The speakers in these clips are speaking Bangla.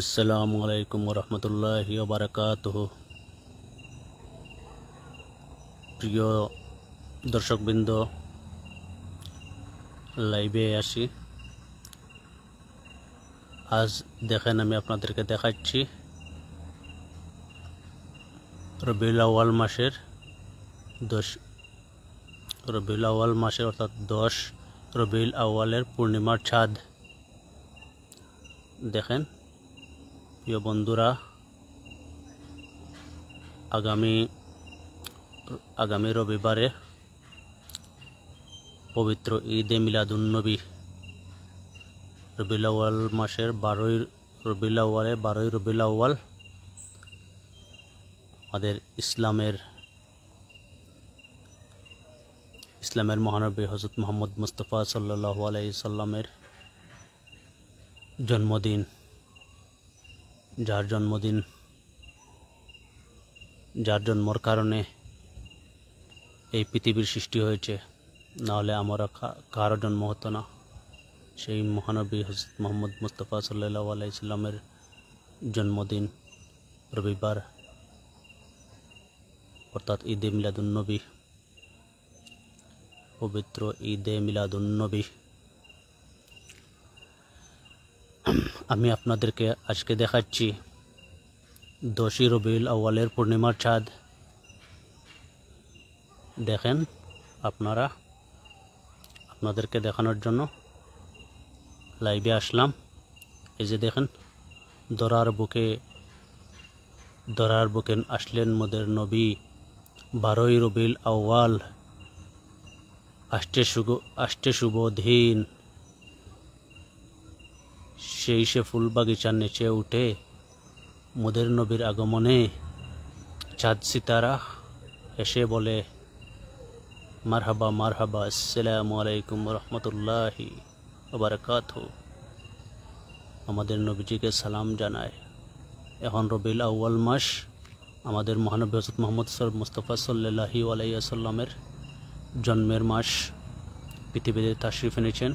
আসসালামু আলাইকুম ওয়া রাহমাতুল্লাহি ওয়া বারাকাতুহু প্রিয় দর্শকবৃন্দ লাইভে আছি আজ দেখান আমি আপনাদেরকে দেখাচ্ছি রবিউল আ월 মাসের 10 রবিউল আ월 মাসের অর্থাৎ 10 রবিউল আউালের পূর্ণিমা চাঁদ দেখেন প্রিয় বন্ধুরা আগামী আগামী রবিবারে পবিত্র ঈদে মিলাদুন্নবী রবিলাওয়াল মাসের বারোই রবিলাওয়ালে বারোই রবিলাওয়াল আমাদের ইসলামের ইসলামের মহানবী হজরত মোহাম্মদ মুস্তফা সাল্লাহ আলাই সাল্লামের জন্মদিন যার জন্মদিন যার জন্মর কারণে এই পৃথিবীর সৃষ্টি হয়েছে নাহলে আমার কারো জন্ম হতো না সেই মহানবী হজরত মোহাম্মদ মুস্তফা সাল্লাহ আলাইসাল্লামের জন্মদিন রবিবার অর্থাৎ ঈদে মিলাদুন্নবী পবিত্র ঈদে মিলাদুন্নবী আমি আপনাদেরকে আজকে দেখাচ্ছি দশই রবিউল আওয়ালের পূর্ণিমার ছাদ দেখেন আপনারা আপনাদেরকে দেখানোর জন্য লাইভে আসলাম এই যে দেখেন দরার বুকে দরার বুকে আসলেন মোদের নবী বারোই রবিল আওয়াল আষ্টে শুভ আষ্টে শুভ ধীন সেই সে ফুল বাগিচার নিচে উঠে মোদের নবীর আগমনে চাঁদ সিতারা এসে বলে মারহাবা মারহাবা আসসালাম আলাইকুম রহমতুল্লাহি আবারকাত আমাদের নবীজিকে সালাম জানায় এখন রবিল আউ্য়াল মাস আমাদের মহানবী হজরত মোহাম্মদ মুস্তফা সাল্লাহি আলাইসাল্লামের জন্মের মাস পৃথিবীতে তাশরিফ এনেছেন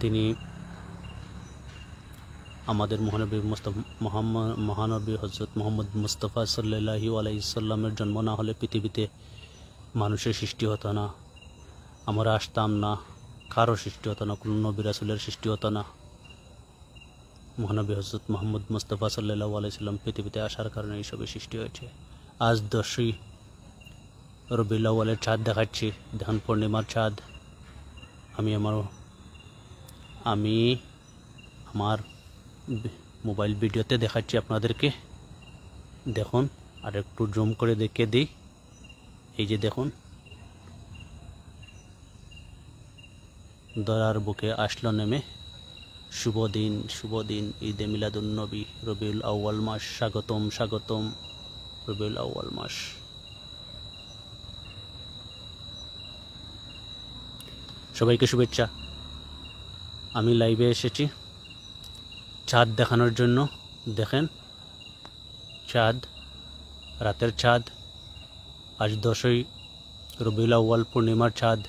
তিনি আমাদের মহানবী মোহাম্মদ মহানবী হজরত মোহাম্মদ মুস্তফা সাল্লাহি আলাইসাল্লামের জন্ম না হলে পৃথিবীতে মানুষের সৃষ্টি হতো না আমরা আসতাম না কারো সৃষ্টি হতো না কোনো নবী রাসুলের সৃষ্টি হতো না মহানবী হজরত মোহাম্মদ মুস্তফা সাল্লাহ আলাইসাল্লাম পৃথিবীতে আসার কারণে এইসবের সৃষ্টি হয়েছে আজ দশই ওয়ালের চাঁদ দেখাচ্ছি ধান পূর্ণিমার চাঁদ আমি আমার আমি আমার মোবাইল ভিডিওতে দেখাচ্ছি আপনাদেরকে দেখুন আর একটু জুম করে দেখে দিই এই যে দেখুন দরার বুকে আসলো নেমে শুভ দিন শুভ দিন ঈদে মিলাদুলনবী রবিউল আউ্য়াল মাস স্বাগতম স্বাগতম রবিউল আউ্য়াল মাস সবাইকে শুভেচ্ছা আমি লাইভে এসেছি চাঁদ দেখানোর জন্য দেখেন চাঁদ রাতের চাঁদ আজ দশই রবিউল আউ্য়াল পূর্ণিমার চাঁদ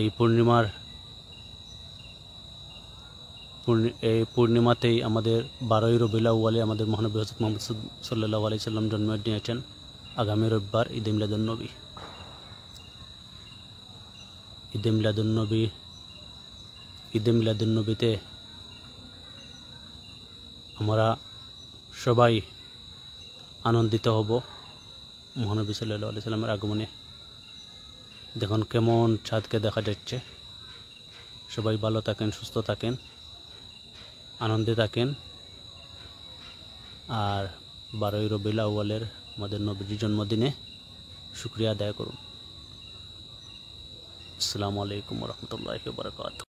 এই পূর্ণিমার এই পূর্ণিমাতেই আমাদের বারোই রবিউল আউ্য়ালে আমাদের মহানবী হজরত মোহাম্মদ সাল্লাহ আলি সাল্লাম জন্ম নিয়েছেন আগামী রবিবার ঈদ মিলাদুলনবী ঈদ মিলাদুলনবী ঈদ মিলাদুলনবীতে আমরা সবাই আনন্দিত হব মহানবী সাল্লাহ আলি সাল্লামের আগমনে দেখুন কেমন ছাদকে দেখা যাচ্ছে সবাই ভালো থাকেন সুস্থ থাকেন আনন্দে থাকেন আর বারোই রবিল আউ্বালের আমাদের নবীর জন্মদিনে শুক্রিয়া আদায় করুন আসসালামু আলাইকুম রহমতুল্লাহ বরকাত